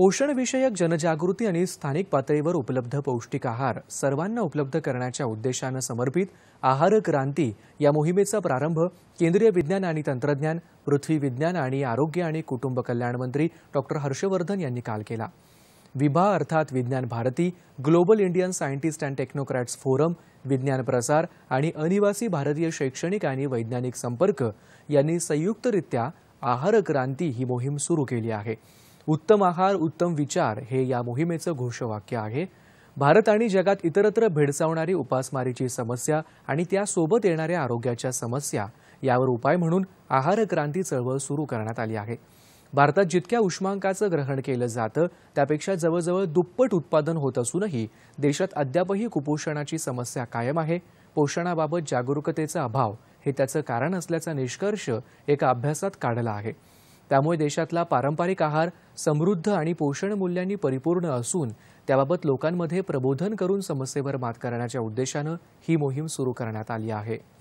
पोषणविषयक जनजागृती आणि स्थानिक पातळीवर उपलब्ध पौष्टिक आहार सर्वांना उपलब्ध करण्याच्या उद्देशानं समर्पित आहार क्रांती या मोहिमेचा प्रारंभ केंद्रीय विज्ञान आणि तंत्रज्ञान पृथ्वी विज्ञान आणि आरोग्य आणि कुटुंब कल्याण मंत्री डॉक्टर हर्षवर्धन यांनी काल केला विभा अर्थात Vigyan Bharati global Indian scientist and technocrats forum विज्ञान प्रसार आणि अनिवासी भारतीय शैक्षणिक आणि वैज्ञानिक संपर्क यांनी संयुक्तरित्या आहार क्रांती ही मोहीम सुरू केली आहे उत्तम आहार उत्तम विचार हे या मोहिमेचं घोषवाक्य आहे भारत आणि जगात इतरत्र भेडसावणारी उपासमारीची समस्या आणि त्यासोबत येणाऱ्या आरोग्याच्या समस्या यावर उपाय म्हणून आहार क्रांती चळवळ सुरू करण्यात आली आहे भारतात जितक्या उष्मांकाचं ग्रहण केलं जातं त्यापेक्षा जवळजवळ दुप्पट उत्पादन होत असूनही देशात अद्यापही कुपोषणाची समस्या कायम आहे पोषणाबाबत जागरूकतेचा अभाव हे त्याचं कारण असल्याचा निष्कर्ष एका अभ्यासात काढला आहे त्यामुळे देशातला पारंपरिक आहार समृद्ध आणि पोषण मूल्यांनी परिपूर्ण असून त्याबाबत लोकांमध्ये प्रबोधन करून समस्येवर मात करण्याच्या उद्देशानं ही मोहीम सुरू करण्यात आली आहे